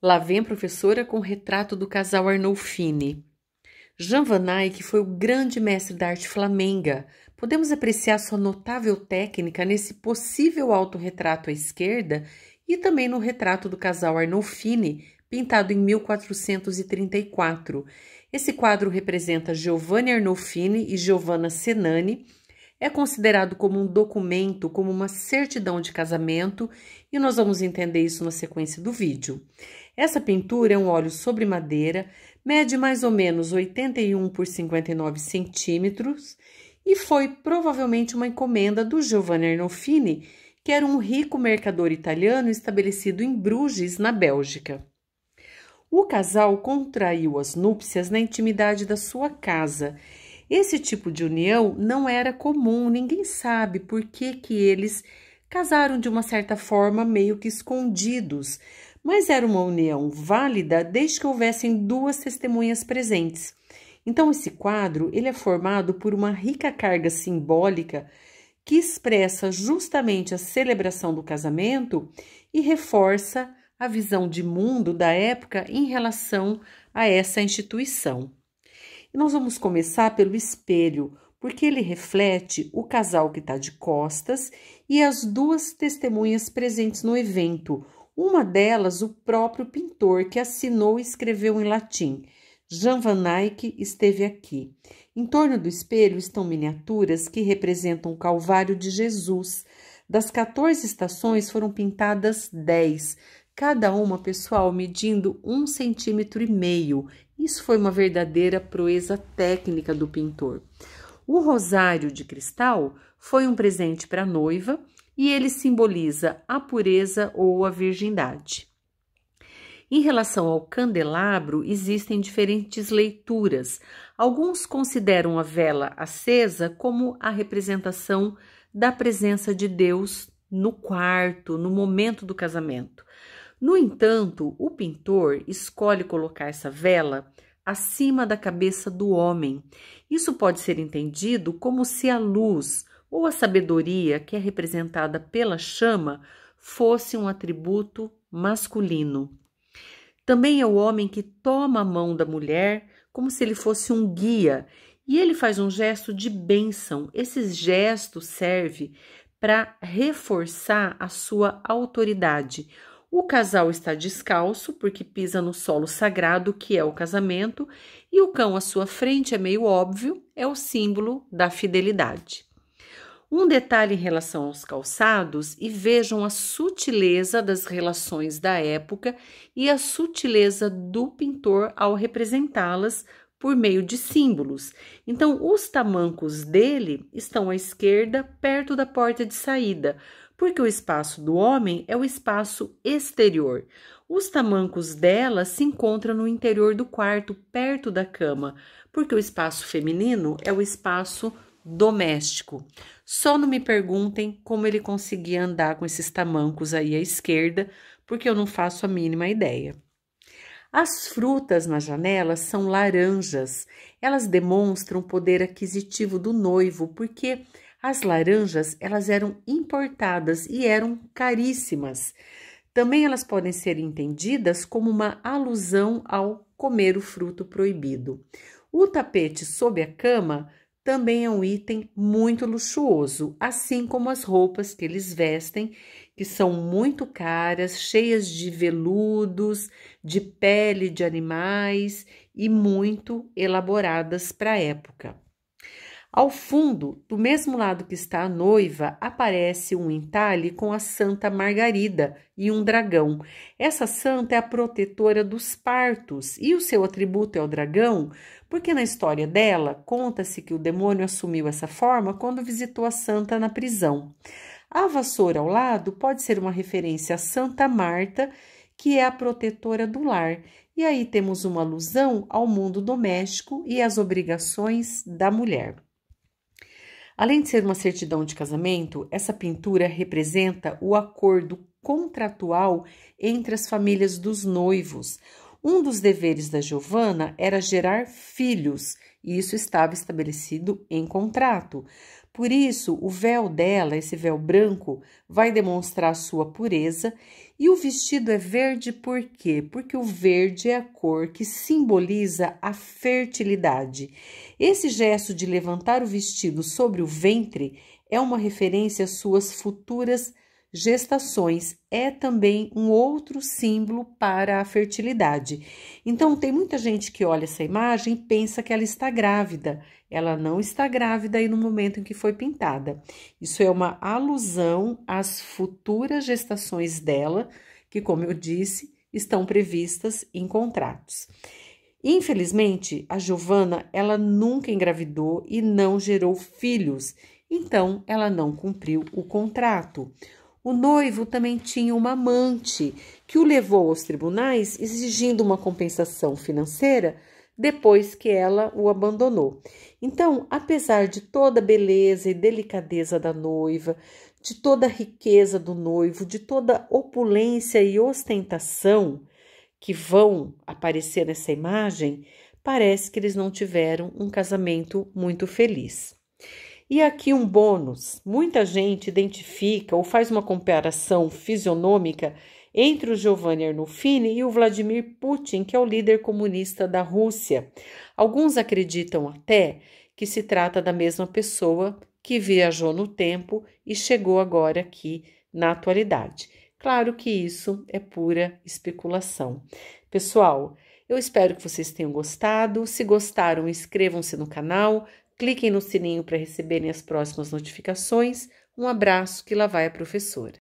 Lá vem professora com o retrato do casal Arnolfini. Jean Van Eyck foi o grande mestre da arte flamenga. Podemos apreciar sua notável técnica nesse possível autorretrato à esquerda e também no retrato do casal Arnolfini, pintado em 1434. Esse quadro representa Giovanni Arnolfini e Giovanna Senani. É considerado como um documento, como uma certidão de casamento, e nós vamos entender isso na sequência do vídeo. Essa pintura é um óleo sobre madeira, mede mais ou menos 81 por 59 centímetros e foi provavelmente uma encomenda do Giovanni Arnolfini, que era um rico mercador italiano estabelecido em Bruges, na Bélgica. O casal contraiu as núpcias na intimidade da sua casa. Esse tipo de união não era comum, ninguém sabe por que, que eles casaram de uma certa forma meio que escondidos, mas era uma união válida desde que houvessem duas testemunhas presentes. Então esse quadro, ele é formado por uma rica carga simbólica que expressa justamente a celebração do casamento e reforça a visão de mundo da época em relação a essa instituição. E nós vamos começar pelo espelho, porque ele reflete o casal que está de costas e as duas testemunhas presentes no evento, uma delas, o próprio pintor, que assinou e escreveu em latim: Jan van Eyck esteve aqui. Em torno do espelho estão miniaturas que representam o Calvário de Jesus. Das 14 estações foram pintadas 10, cada uma, pessoal, medindo um centímetro e meio. Isso foi uma verdadeira proeza técnica do pintor. O rosário de cristal foi um presente para a noiva e ele simboliza a pureza ou a virgindade. Em relação ao candelabro, existem diferentes leituras. Alguns consideram a vela acesa como a representação da presença de Deus no quarto, no momento do casamento. No entanto, o pintor escolhe colocar essa vela acima da cabeça do homem. Isso pode ser entendido como se a luz, ou a sabedoria, que é representada pela chama, fosse um atributo masculino. Também é o homem que toma a mão da mulher como se ele fosse um guia e ele faz um gesto de bênção. Esse gesto serve para reforçar a sua autoridade. O casal está descalço porque pisa no solo sagrado que é o casamento, e o cão à sua frente é meio óbvio, é o símbolo da fidelidade. Um detalhe em relação aos calçados e vejam a sutileza das relações da época e a sutileza do pintor ao representá-las por meio de símbolos. Então, os tamancos dele estão à esquerda, perto da porta de saída, porque o espaço do homem é o espaço exterior. Os tamancos dela se encontram no interior do quarto, perto da cama, porque o espaço feminino é o espaço doméstico. Só não me perguntem como ele conseguia andar com esses tamancos aí à esquerda, porque eu não faço a mínima ideia. As frutas na janela são laranjas. Elas demonstram o poder aquisitivo do noivo, porque as laranjas elas eram importadas e eram caríssimas. Também elas podem ser entendidas como uma alusão ao comer o fruto proibido. O tapete sob a cama também é um item muito luxuoso, assim como as roupas que eles vestem, que são muito caras, cheias de veludos, de pele de animais e muito elaboradas para a época. Ao fundo, do mesmo lado que está a noiva, aparece um entalhe com a Santa Margarida e um dragão. Essa santa é a protetora dos partos e o seu atributo é o dragão, porque na história dela conta-se que o demônio assumiu essa forma quando visitou a santa na prisão. A vassoura ao lado pode ser uma referência a Santa Marta, que é a protetora do lar, e aí temos uma alusão ao mundo doméstico e às obrigações da mulher. Além de ser uma certidão de casamento, essa pintura representa o acordo contratual entre as famílias dos noivos. Um dos deveres da Giovana era gerar filhos, e isso estava estabelecido em contrato. Por isso, o véu dela, esse véu branco, vai demonstrar sua pureza e o vestido é verde por quê? Porque o verde é a cor que simboliza a fertilidade. Esse gesto de levantar o vestido sobre o ventre é uma referência às suas futuras gestações é também um outro símbolo para a fertilidade. Então, tem muita gente que olha essa imagem e pensa que ela está grávida. Ela não está grávida aí no momento em que foi pintada. Isso é uma alusão às futuras gestações dela, que, como eu disse, estão previstas em contratos. Infelizmente, a Giovana, ela nunca engravidou e não gerou filhos. Então, ela não cumpriu o contrato. O noivo também tinha uma amante que o levou aos tribunais exigindo uma compensação financeira depois que ela o abandonou. Então, apesar de toda a beleza e delicadeza da noiva, de toda a riqueza do noivo, de toda a opulência e ostentação que vão aparecer nessa imagem, parece que eles não tiveram um casamento muito feliz. E aqui um bônus: muita gente identifica ou faz uma comparação fisionômica entre o Giovanni Arnolfini e o Vladimir Putin, que é o líder comunista da Rússia. Alguns acreditam até que se trata da mesma pessoa que viajou no tempo e chegou agora aqui na atualidade. Claro que isso é pura especulação. Pessoal, eu espero que vocês tenham gostado. Se gostaram, inscrevam-se no canal, Cliquem no sininho para receberem as próximas notificações. Um abraço que lá vai a professora.